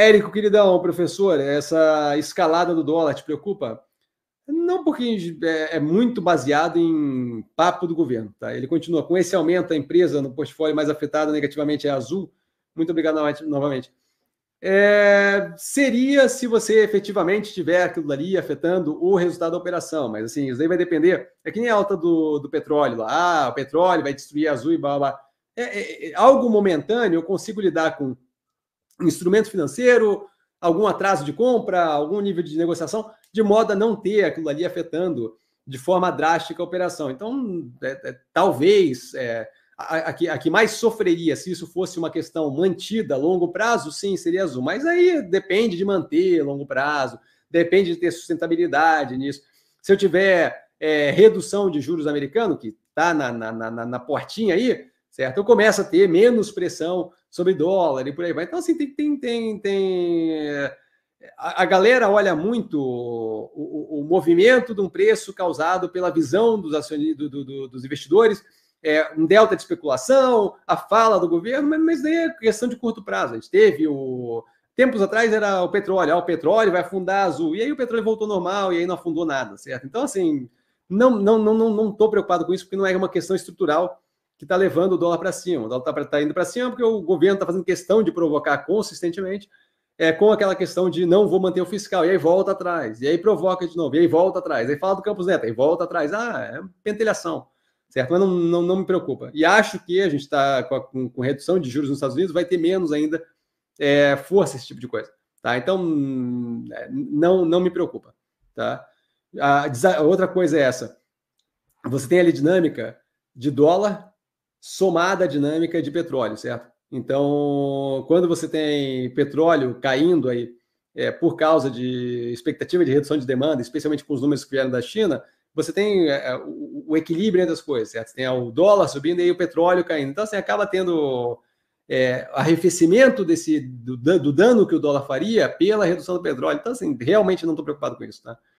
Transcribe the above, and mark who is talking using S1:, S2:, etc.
S1: Érico, queridão, professor, essa escalada do dólar te preocupa? Não porque é, é muito baseado em papo do governo. Tá? Ele continua, com esse aumento, a empresa no portfólio mais afetada negativamente é Azul. Muito obrigado novamente. É, seria se você efetivamente tiver aquilo ali afetando o resultado da operação, mas assim, isso aí vai depender. É que nem a alta do, do petróleo lá, ah, o petróleo vai destruir azul e blá blá. É, é, é, algo momentâneo, eu consigo lidar com instrumento financeiro, algum atraso de compra, algum nível de negociação, de modo a não ter aquilo ali afetando de forma drástica a operação. Então, é, é, talvez é, a, a, que, a, que, mais sofreria, se isso fosse uma questão mantida a longo prazo, sim, seria azul. Mas aí depende de manter a longo prazo, depende de ter sustentabilidade nisso. Se eu tiver é, redução de juros americano, que está na, na, na, na portinha aí, certo? Então começa a ter menos pressão sobre dólar e por aí vai. Então, assim, tem. tem, tem, tem eh, a, a galera olha muito o, o, o, movimento de um preço causado pela visão dos, acion... do, do, do, dos investidores, é, um delta de especulação, a fala do governo, mas, mas daí é questão de curto prazo. A gente teve o. Tempos atrás era o petróleo, ah, o petróleo vai afundar azul, e aí o petróleo voltou normal e aí não afundou nada, certo? Então, assim, não não não não estou preocupado com isso, porque não é uma questão estrutural que está levando o dólar para cima. O dólar está tá indo para cima porque o governo está fazendo questão de provocar consistentemente é, com aquela questão de não vou manter o fiscal, e aí volta atrás, e aí provoca de novo, e aí volta atrás, aí fala do Campos Neto, e volta atrás, ah, é pentelhação, certo? Mas não, não, não me preocupa. E acho que a gente está com, com, redução de juros nos Estados Unidos, vai ter menos ainda é, força esse tipo de coisa, tá? Então, é, não, não me preocupa, tá? A, outra coisa é essa, você tem ali dinâmica de dólar somada à dinâmica de petróleo, certo? Então, quando você tem petróleo caindo aí é, por causa de expectativa de redução de demanda, especialmente com os números que vieram da China, você tem é, é o, o, equilíbrio entre as coisas, certo? Você tem o dólar subindo e o petróleo caindo. Então, você assim, acaba tendo é, arrefecimento desse, do, do, dano que o dólar faria pela redução do petróleo. Então, assim, realmente não estou preocupado com isso, tá?